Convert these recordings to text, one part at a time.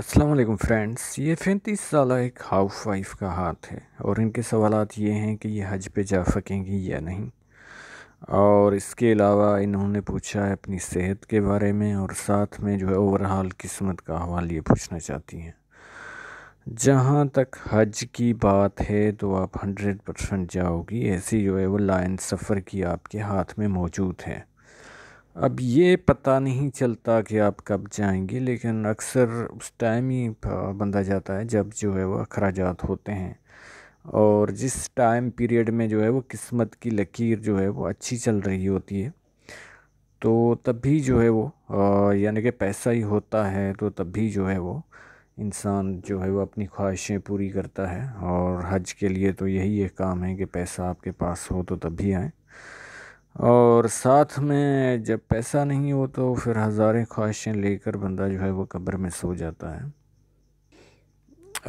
السلام علیکم فرینڈس یہ فینتیس سالہ ایک ہاؤس وائف کا ہاتھ ہے اور ان کے سوالات یہ ہیں کہ یہ حج پہ جا سکیں گی یا نہیں اور اس کے علاوہ انہوں نے پوچھا ہے اپنی صحت کے بارے میں اور ساتھ میں جو ہے اوورحال قسمت کا حوال یہ پوچھنا چاہتی ہیں جہاں تک حج کی بات ہے تو آپ ہنڈریڈ پرسنٹ جاؤ گی ایسی جو ہے وہ لائن سفر کی آپ کے ہاتھ میں موجود ہے اب یہ پتہ نہیں چلتا کہ آپ کب جائیں گے لیکن اکثر اس ٹائم ہی بندہ جاتا ہے جب جو ہے وہ اخراجات ہوتے ہیں اور جس ٹائم پیریڈ میں جو ہے وہ قسمت کی لکیر جو ہے وہ اچھی چل رہی ہوتی ہے تو تب بھی جو ہے وہ یعنی کہ پیسہ ہی ہوتا ہے تو تب بھی جو ہے وہ انسان جو ہے وہ اپنی خواہشیں پوری کرتا ہے اور حج کے لیے تو یہی ایک کام ہے کہ پیسہ آپ کے پاس ہو تو تب بھی آئیں اور ساتھ میں جب پیسہ نہیں ہو تو پھر ہزاریں خواہشیں لے کر بندہ جو ہے وہ قبر میں سو جاتا ہے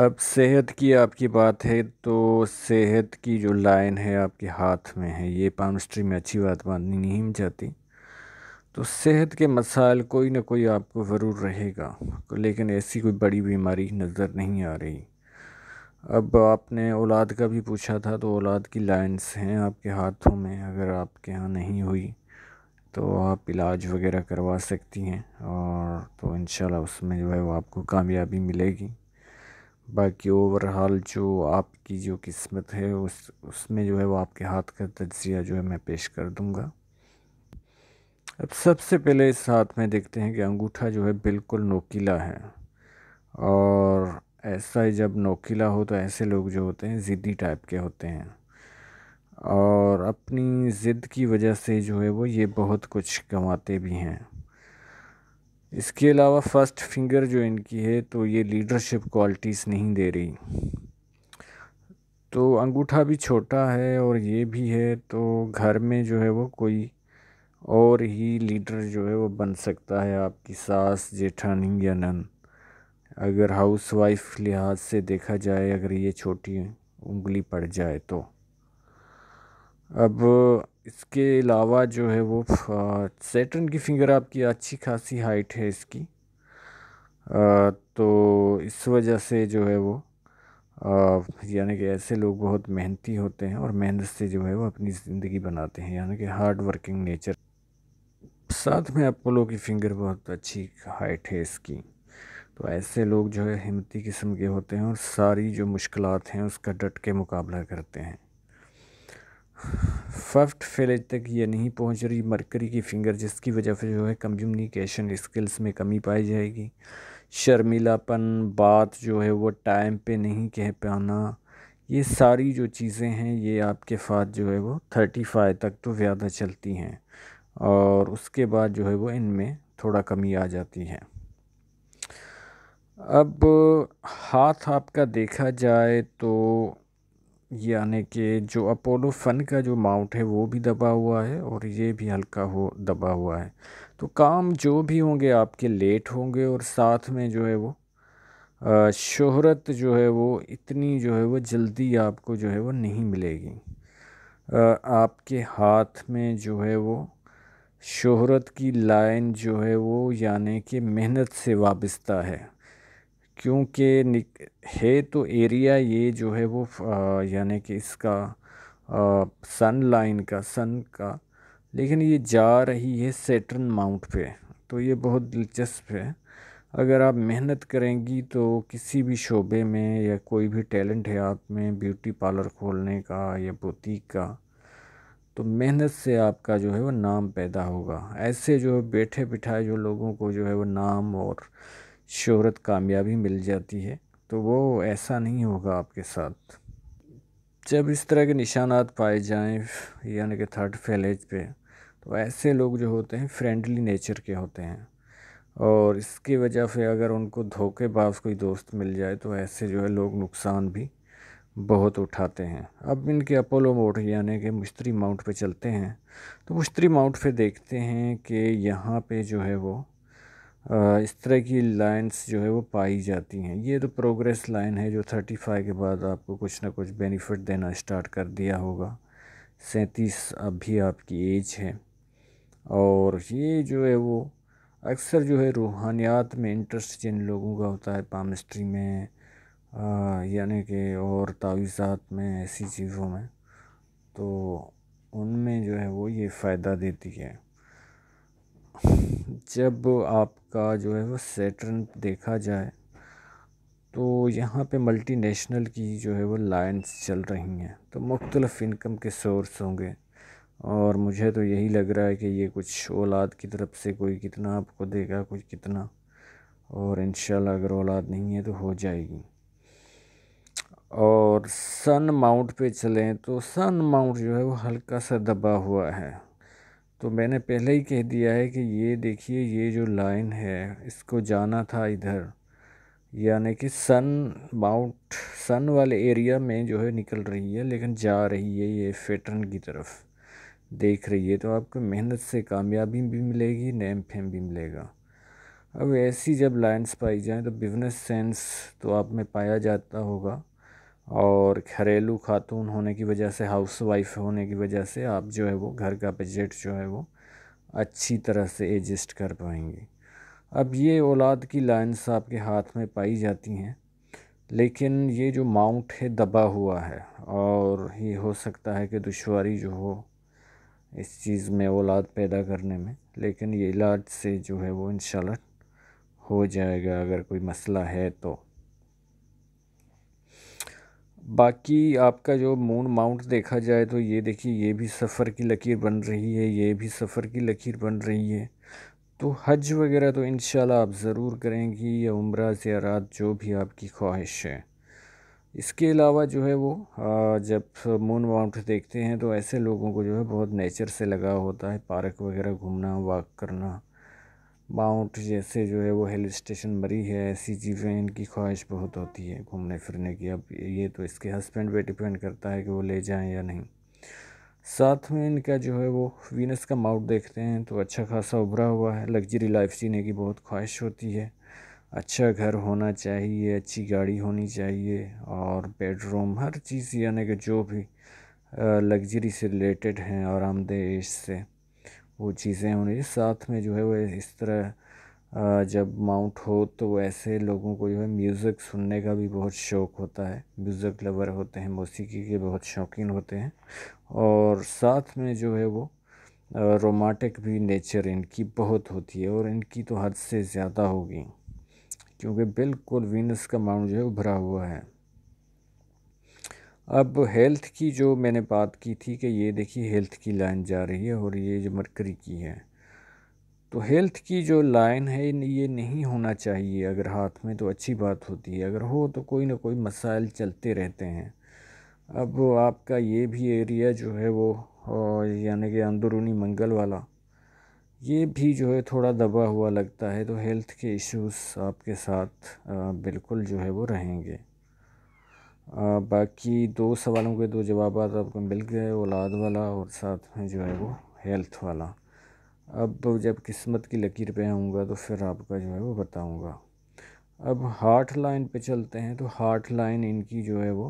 اب صحت کی آپ کی بات ہے تو صحت کی جو لائن ہے آپ کے ہاتھ میں ہے یہ پامسٹری میں اچھی بات باندھنی نہیں جاتی تو صحت کے مسائل کوئی نہ کوئی آپ کو ضرور رہے گا لیکن ایسی کوئی بڑی بیماری نظر نہیں آ رہی اب آپ نے اولاد کا بھی پوچھا تھا تو اولاد کی لائنس ہیں آپ کے ہاتھوں میں اگر آپ کے ہاں نہیں ہوئی تو آپ علاج وغیرہ کروا سکتی ہیں اور تو انشاءاللہ اس میں جو ہے وہ آپ کو کامیابی ملے گی باقی اوور آل جو آپ کی جو قسمت ہے اس اس میں جو ہے وہ آپ کے ہاتھ کا تجزیہ جو ہے میں پیش کر دوں گا اب سب سے پہلے اس ہاتھ میں دیکھتے ہیں کہ انگوٹھا جو ہے بالکل نوکیلا ہے اور ایسا جب نوکیلا ہو تو ایسے لوگ جو ہوتے ہیں زدی ٹائپ کے ہوتے ہیں اور اپنی ضد کی وجہ سے جو ہے وہ یہ بہت کچھ کماتے بھی ہیں اس کے علاوہ فسٹ فنگر جو ان کی ہے تو یہ لیڈرشپ کوالٹیز نہیں دے رہی تو انگوٹھا بھی چھوٹا ہے اور یہ بھی ہے تو گھر میں جو ہے وہ کوئی اور ہی لیڈر جو ہے وہ بن سکتا ہے آپ کی ساس یا نن اگر ہاؤس وائف لحاظ سے دیکھا جائے اگر یہ چھوٹی انگلی پڑ جائے تو اب اس کے علاوہ جو ہے وہ سیٹرن کی فنگر آپ کی اچھی خاصی ہائٹ ہے اس کی تو اس وجہ سے جو ہے وہ یعنی کہ ایسے لوگ بہت محنتی ہوتے ہیں اور محنت سے جو ہے وہ اپنی زندگی بناتے ہیں یعنی کہ ہارڈ ورکنگ نیچر ساتھ میں اپولو کی فنگر بہت اچھی ہائٹ ہے اس کی تو ایسے لوگ جو ہے ہمتی قسم کے ہوتے ہیں اور ساری جو مشکلات ہیں اس کا ڈٹ کے مقابلہ کرتے ہیں ففٹ فیلج تک یہ نہیں پہنچ رہی مرکری کی فنگر جس کی وجہ سے جو ہے کمیونیکیشن اسکلز میں کمی پائی جائے گی شرمیلا پن بات جو ہے وہ ٹائم پہ نہیں کہہ پانا یہ ساری جو چیزیں ہیں یہ آپ کے فات جو ہے وہ تھرٹی فائیو تک تو زیادہ چلتی ہیں اور اس کے بعد جو ہے وہ ان میں تھوڑا کمی آ جاتی ہے اب ہاتھ آپ کا دیکھا جائے تو یعنی کہ جو اپولو فن کا جو ماؤنٹ ہے وہ بھی دبا ہوا ہے اور یہ بھی ہلکا ہو دبا ہوا ہے تو کام جو بھی ہوں گے آپ کے لیٹ ہوں گے اور ساتھ میں جو ہے وہ شہرت جو ہے وہ اتنی جو ہے وہ جلدی آپ کو جو ہے وہ نہیں ملے گی آپ کے ہاتھ میں جو ہے وہ شہرت کی لائن جو ہے وہ یعنی کہ محنت سے وابستہ ہے کیونکہ ہے تو ایریا یہ جو ہے وہ یعنی کہ اس کا سن لائن کا سن کا لیکن یہ جا رہی ہے سیٹرن ماؤنٹ پہ تو یہ بہت دلچسپ ہے اگر آپ محنت کریں گی تو کسی بھی شعبے میں یا کوئی بھی ٹیلنٹ ہے آپ میں بیوٹی پارلر کھولنے کا یا بوتیک کا تو محنت سے آپ کا جو ہے وہ نام پیدا ہوگا ایسے جو بیٹھے بٹھائے جو لوگوں کو جو ہے وہ نام اور شہرت کامیابی مل جاتی ہے تو وہ ایسا نہیں ہوگا آپ کے ساتھ جب اس طرح کے نشانات پائے جائیں یعنی کہ تھرڈ فیلیج پہ تو ایسے لوگ جو ہوتے ہیں فرینڈلی نیچر کے ہوتے ہیں اور اس کی وجہ سے اگر ان کو دھوکے باز کوئی دوست مل جائے تو ایسے جو ہے لوگ نقصان بھی بہت اٹھاتے ہیں اب ان کے اپولو موڈ یعنی کہ مشتری ماؤنٹ پہ چلتے ہیں تو مشتری ماؤنٹ پہ دیکھتے ہیں کہ یہاں پہ جو ہے وہ اس طرح کی لائنس جو ہے وہ پائی جاتی ہیں یہ تو پروگریس لائن ہے جو تھرٹی فائی کے بعد آپ کو کچھ نہ کچھ بینیفٹ دینا اسٹارٹ کر دیا ہوگا سینتیس اب بھی آپ کی ایج ہے اور یہ جو ہے وہ اکثر جو ہے روحانیات میں انٹرسٹ جن لوگوں کا ہوتا ہے پامسٹری میں یعنی کہ اور تعویزات میں ایسی چیزوں میں تو ان میں جو ہے وہ یہ فائدہ دیتی ہے جب آپ کا جو ہے وہ سیٹرن دیکھا جائے تو یہاں پہ ملٹی نیشنل کی جو ہے وہ لائنس چل رہی ہیں تو مختلف انکم کے سورس ہوں گے اور مجھے تو یہی لگ رہا ہے کہ یہ کچھ اولاد کی طرف سے کوئی کتنا آپ کو دے گا کچھ کتنا اور انشاءاللہ اگر اولاد نہیں ہے تو ہو جائے گی اور سن ماؤنٹ پہ چلیں تو سن ماؤنٹ جو ہے وہ ہلکا سا دبا ہوا ہے تو میں نے پہلے ہی کہہ دیا ہے کہ یہ دیکھیے یہ جو لائن ہے اس کو جانا تھا ادھر یعنی کہ سن ماؤنٹ سن والے ایریا میں جو ہے نکل رہی ہے لیکن جا رہی ہے یہ فیٹرن کی طرف دیکھ رہی ہے تو آپ کو محنت سے کامیابی بھی ملے گی نیم پھیم بھی ملے گا اب ایسی جب لائنس پائی جائیں تو بزنس سینس تو آپ میں پایا جاتا ہوگا اور گھریلو خاتون ہونے کی وجہ سے ہاؤس وائف ہونے کی وجہ سے آپ جو ہے وہ گھر کا بجٹ جو ہے وہ اچھی طرح سے ایڈجسٹ کر پائیں گے اب یہ اولاد کی لائنس آپ کے ہاتھ میں پائی جاتی ہیں لیکن یہ جو ماؤنٹ ہے دبا ہوا ہے اور یہ ہو سکتا ہے کہ دشواری جو ہو اس چیز میں اولاد پیدا کرنے میں لیکن یہ علاج سے جو ہے وہ انشاءاللہ ہو جائے گا اگر کوئی مسئلہ ہے تو باقی آپ کا جو مون ماؤنٹ دیکھا جائے تو یہ دیکھیے یہ بھی سفر کی لکیر بن رہی ہے یہ بھی سفر کی لکیر بن رہی ہے تو حج وغیرہ تو انشاءاللہ آپ ضرور کریں گی یا عمرہ زیارات جو بھی آپ کی خواہش ہے اس کے علاوہ جو ہے وہ جب مون ماؤنٹ دیکھتے ہیں تو ایسے لوگوں کو جو ہے بہت نیچر سے لگا ہوتا ہے پارک وغیرہ گھومنا واک کرنا ماؤنٹ جیسے جو ہے وہ ہل اسٹیشن بری ہے ایسی چیزیں ان کی خواہش بہت ہوتی ہے گھومنے پھرنے کی اب یہ تو اس کے ہسبینڈ پہ ڈپینڈ کرتا ہے کہ وہ لے جائیں یا نہیں ساتھ میں ان کا جو ہے وہ وینس کا ماؤنٹ دیکھتے ہیں تو اچھا خاصا ابھرا ہوا ہے لگژری لائف جینے کی بہت خواہش ہوتی ہے اچھا گھر ہونا چاہیے اچھی گاڑی ہونی چاہیے اور بیڈ روم ہر چیز یعنی کہ جو بھی لگژری سے ریلیٹڈ ہیں اور آمدہ ایش سے وہ چیزیں ہونی چاہیے ساتھ میں جو ہے وہ اس طرح جب ماؤنٹ ہو تو ایسے لوگوں کو جو ہے میوزک سننے کا بھی بہت شوق ہوتا ہے میوزک لور ہوتے ہیں موسیقی کے بہت شوقین ہوتے ہیں اور ساتھ میں جو ہے وہ رومانٹک بھی نیچر ان کی بہت ہوتی ہے اور ان کی تو حد سے زیادہ ہوگی کیونکہ بالکل وینس کا ماؤنٹ جو ہے ابھرا ہوا ہے اب ہیلتھ کی جو میں نے بات کی تھی کہ یہ دیکھیے ہیلتھ کی لائن جا رہی ہے اور یہ جو مرکری کی ہے تو ہیلتھ کی جو لائن ہے یہ نہیں ہونا چاہیے اگر ہاتھ میں تو اچھی بات ہوتی ہے اگر ہو تو کوئی نہ کوئی مسائل چلتے رہتے ہیں اب آپ کا یہ بھی ایریا جو ہے وہ یعنی کہ اندرونی منگل والا یہ بھی جو ہے تھوڑا دبا ہوا لگتا ہے تو ہیلتھ کے ایشوز آپ کے ساتھ بالکل جو ہے وہ رہیں گے باقی دو سوالوں کے دو جوابات آپ کو مل گئے اولاد والا اور ساتھ میں جو ہے وہ ہیلتھ والا اب جب قسمت کی لکیر پہ آؤں گا تو پھر آپ کا جو ہے وہ بتاؤں گا اب ہارٹ لائن پہ چلتے ہیں تو ہارٹ لائن ان کی جو ہے وہ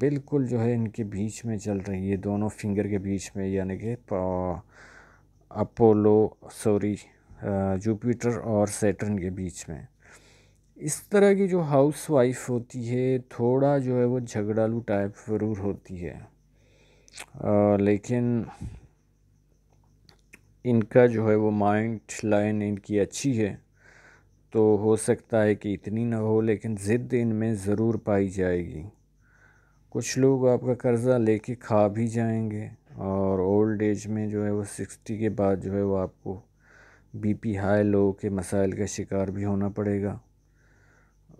بالکل جو ہے ان کے بیچ میں چل رہی ہے دونوں فنگر کے بیچ میں یعنی کہ اپولو سوری جوپیٹر اور سیٹرن کے بیچ میں اس طرح کی جو ہاؤس وائف ہوتی ہے تھوڑا جو ہے وہ جھگڑا لو ٹائپ ضرور ہوتی ہے لیکن ان کا جو ہے وہ مائنڈ لائن ان کی اچھی ہے تو ہو سکتا ہے کہ اتنی نہ ہو لیکن ضد ان میں ضرور پائی جائے گی کچھ لوگ آپ کا قرضہ لے کے کھا بھی جائیں گے اور اولڈ ایج میں جو ہے وہ سکسٹی کے بعد جو ہے وہ آپ کو بی پی ہائی لو کے مسائل کا شکار بھی ہونا پڑے گا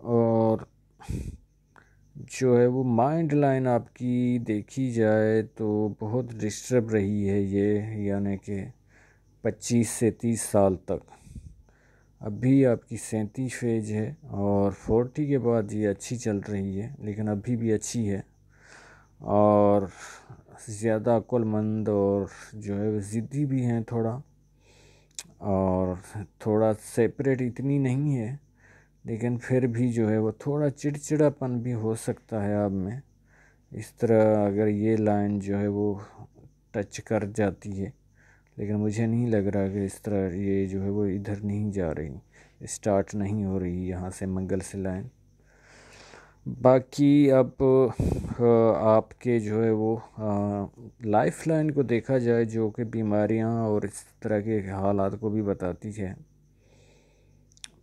اور جو ہے وہ مائنڈ لائن آپ کی دیکھی جائے تو بہت ڈسٹرب رہی ہے یہ یعنی کہ پچیس سے تیس سال تک اب بھی آپ کی سینتی فیج ہے اور فورٹی کے بعد یہ اچھی چل رہی ہے لیکن ابھی بھی اچھی ہے اور زیادہ مند اور جو ہے وہ ضدی بھی ہیں تھوڑا اور تھوڑا سیپریٹ اتنی نہیں ہے لیکن پھر بھی جو ہے وہ تھوڑا چڑچڑا پن بھی ہو سکتا ہے آپ میں اس طرح اگر یہ لائن جو ہے وہ ٹچ کر جاتی ہے لیکن مجھے نہیں لگ رہا کہ اس طرح یہ جو ہے وہ ادھر نہیں جا رہی اسٹارٹ نہیں ہو رہی یہاں سے منگل سے لائن باقی اب آپ کے جو ہے وہ لائف لائن کو دیکھا جائے جو کہ بیماریاں اور اس طرح کے حالات کو بھی بتاتی ہے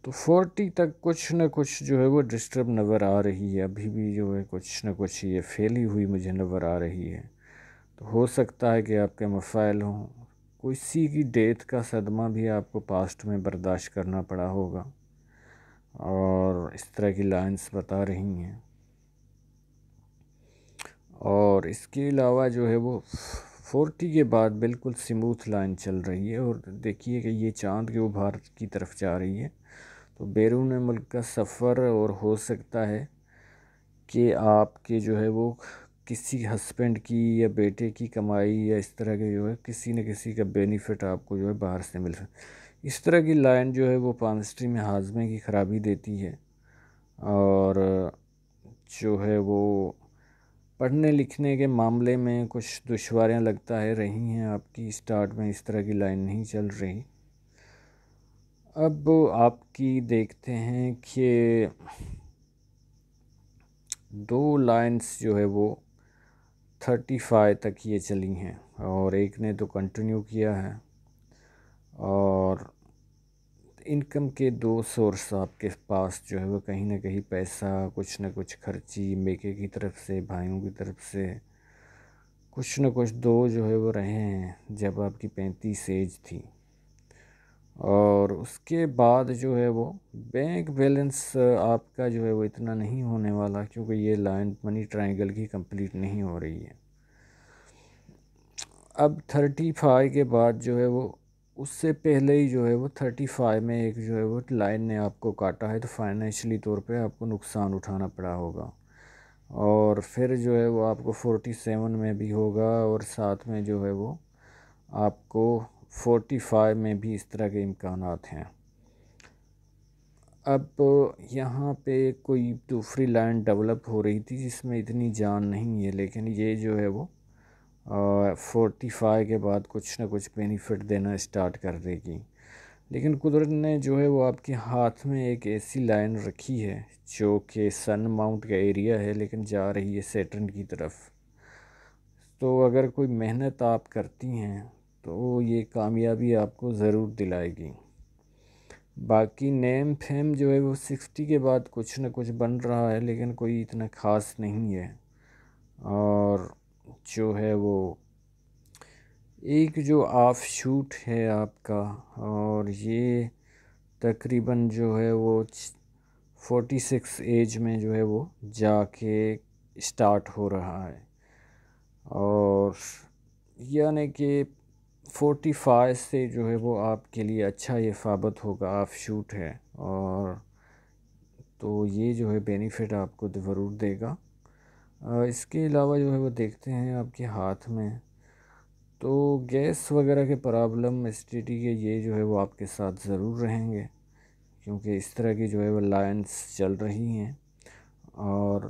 تو فورٹی تک کچھ نہ کچھ جو ہے وہ ڈسٹرب نظر آ رہی ہے ابھی بھی جو ہے کچھ نہ کچھ یہ فیلی ہوئی مجھے نظر آ رہی ہے تو ہو سکتا ہے کہ آپ کے مسائل ہوں کسی کی ڈیتھ کا صدمہ بھی آپ کو پاسٹ میں برداشت کرنا پڑا ہوگا اور اس طرح کی لائنس بتا رہی ہیں اور اس کے علاوہ جو ہے وہ فورٹی کے بعد بالکل سموتھ لائن چل رہی ہے اور دیکھیے کہ یہ چاند کے وہ بھارت کی طرف جا رہی ہے تو بیرون ملک کا سفر اور ہو سکتا ہے کہ آپ کے جو ہے وہ کسی ہسبینڈ کی یا بیٹے کی کمائی یا اس طرح کے جو ہے کسی نہ کسی کا بینیفٹ آپ کو جو ہے باہر سے مل اس طرح کی لائن جو ہے وہ پانسٹری میں ہاضمے کی خرابی دیتی ہے اور جو ہے وہ پڑھنے لکھنے کے معاملے میں کچھ دشواریاں لگتا ہے رہی ہیں آپ کی اسٹارٹ میں اس طرح کی لائن نہیں چل رہی اب آپ کی دیکھتے ہیں کہ دو لائنس جو ہے وہ تھرٹی فائی تک یہ چلی ہیں اور ایک نے تو کنٹینیو کیا ہے اور انکم کے دو سورس آپ کے پاس جو ہے وہ کہیں نہ کہیں پیسہ کچھ نہ کچھ خرچی میکے کی طرف سے بھائیوں کی طرف سے کچھ نہ کچھ دو جو ہے وہ رہے ہیں جب آپ کی پینتیس ایج تھی اور اس کے بعد جو ہے وہ بینک بیلنس آپ کا جو ہے وہ اتنا نہیں ہونے والا کیونکہ یہ لائن منی ٹرائنگل کی کمپلیٹ نہیں ہو رہی ہے اب تھرٹی فائی کے بعد جو ہے وہ اس سے پہلے ہی جو ہے وہ تھرٹی فائی میں ایک جو ہے وہ لائن نے آپ کو کاٹا ہے تو فائنینشلی طور پہ آپ کو نقصان اٹھانا پڑا ہوگا اور پھر جو ہے وہ آپ کو فورٹی سیون میں بھی ہوگا اور ساتھ میں جو ہے وہ آپ کو فورٹی فائیو میں بھی اس طرح کے امکانات ہیں اب یہاں پہ کوئی دوسری لائن ڈیولپ ہو رہی تھی جس میں اتنی جان نہیں ہے لیکن یہ جو ہے وہ فورٹی فائی کے بعد کچھ نہ کچھ بینیفٹ دینا اسٹارٹ کر دے گی لیکن قدرت نے جو ہے وہ آپ کے ہاتھ میں ایک ایسی لائن رکھی ہے جو کہ سن ماؤنٹ کا ایریا ہے لیکن جا رہی ہے سیٹرن کی طرف تو اگر کوئی محنت آپ کرتی ہیں تو یہ کامیابی آپ کو ضرور دلائے گی باقی نیم پھیم جو ہے وہ سکسٹی کے بعد کچھ نہ کچھ بن رہا ہے لیکن کوئی اتنا خاص نہیں ہے اور جو ہے وہ ایک جو آف شوٹ ہے آپ کا اور یہ تقریباً جو ہے وہ فورٹی سکس ایج میں جو ہے وہ جا کے اسٹارٹ ہو رہا ہے اور یعنی کہ فورٹی فائیو سے جو ہے وہ آپ کے لیے اچھا یہ فابت ہوگا آف شوٹ ہے اور تو یہ جو ہے بینیفٹ آپ کو ضرور دے گا اس کے علاوہ جو ہے وہ دیکھتے ہیں آپ کے ہاتھ میں تو گیس وغیرہ کے پرابلم اسٹیٹی کے یہ جو ہے وہ آپ کے ساتھ ضرور رہیں گے کیونکہ اس طرح کی جو ہے وہ لائنس چل رہی ہیں اور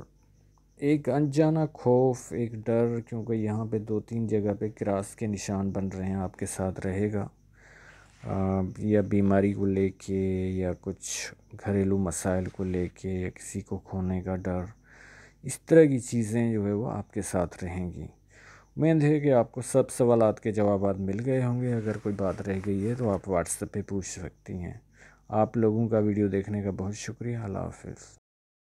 ایک انجانہ خوف ایک ڈر کیونکہ یہاں پہ دو تین جگہ پہ کراس کے نشان بن رہے ہیں آپ کے ساتھ رہے گا یا بیماری کو لے کے یا کچھ گھریلو مسائل کو لے کے یا کسی کو کھونے کا ڈر اس طرح کی چیزیں جو ہے وہ آپ کے ساتھ رہیں گی امید ہے کہ آپ کو سب سوالات کے جوابات مل گئے ہوں گے اگر کوئی بات رہ گئی ہے تو آپ اپ پہ پوچھ سکتی ہیں آپ لوگوں کا ویڈیو دیکھنے کا بہت شکریہ اللہ حافظ